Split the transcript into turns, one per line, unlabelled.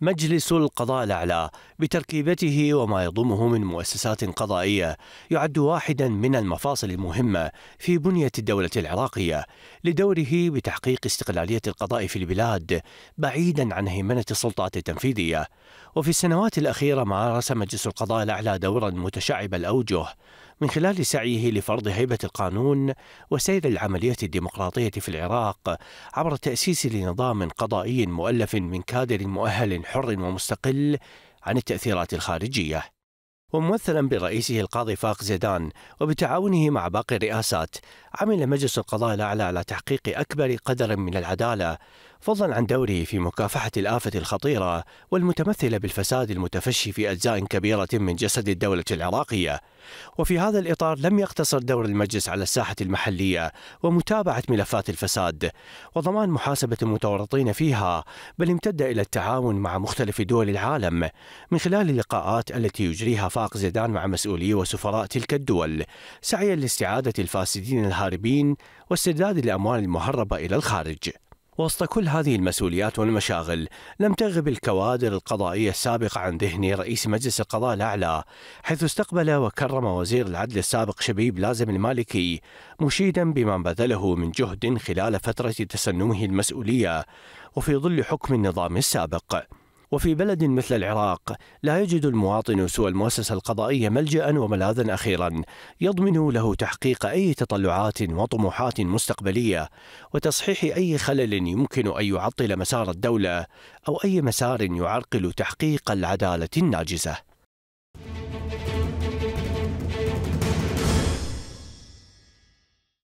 مجلس القضاء الأعلى بتركيبته وما يضمه من مؤسسات قضائية يعد واحدا من المفاصل المهمة في بنية الدولة العراقية لدوره بتحقيق استقلالية القضاء في البلاد بعيدا عن هيمنة السلطات التنفيذية وفي السنوات الأخيرة مارس مجلس القضاء الأعلى دورا متشعب الأوجه من خلال سعيه لفرض هيبة القانون وسير العملية الديمقراطية في العراق عبر التأسيس لنظام قضائي مؤلف من كادر مؤهل حر ومستقل عن التأثيرات الخارجية وممثلا برئيسه القاضي فاق زيدان وبتعاونه مع باقي الرئاسات عمل مجلس القضاء الأعلى على تحقيق أكبر قدر من العدالة فضلا عن دوره في مكافحة الآفة الخطيرة والمتمثلة بالفساد المتفشي في أجزاء كبيرة من جسد الدولة العراقية وفي هذا الإطار لم يقتصر دور المجلس على الساحة المحلية ومتابعة ملفات الفساد وضمان محاسبة المتورطين فيها بل امتد إلى التعاون مع مختلف دول العالم من خلال اللقاءات التي يجريها فاق اتفاق زيدان مع مسؤولي وسفراء تلك الدول سعيا لاستعادة الفاسدين الهاربين واسترداد الأموال المهربة إلى الخارج وسط كل هذه المسؤوليات والمشاغل لم تغب الكوادر القضائية السابقة عن ذهن رئيس مجلس القضاء الأعلى حيث استقبل وكرم وزير العدل السابق شبيب لازم المالكي مشيدا بما بذله من جهد خلال فترة تسنمه المسؤولية وفي ظل حكم النظام السابق وفي بلد مثل العراق لا يجد المواطن سوى المؤسسة القضائية ملجأ وملاذا أخيرا يضمن له تحقيق أي تطلعات وطموحات مستقبلية وتصحيح أي خلل يمكن أن يعطل مسار الدولة أو أي مسار يعرقل تحقيق العدالة الناجزة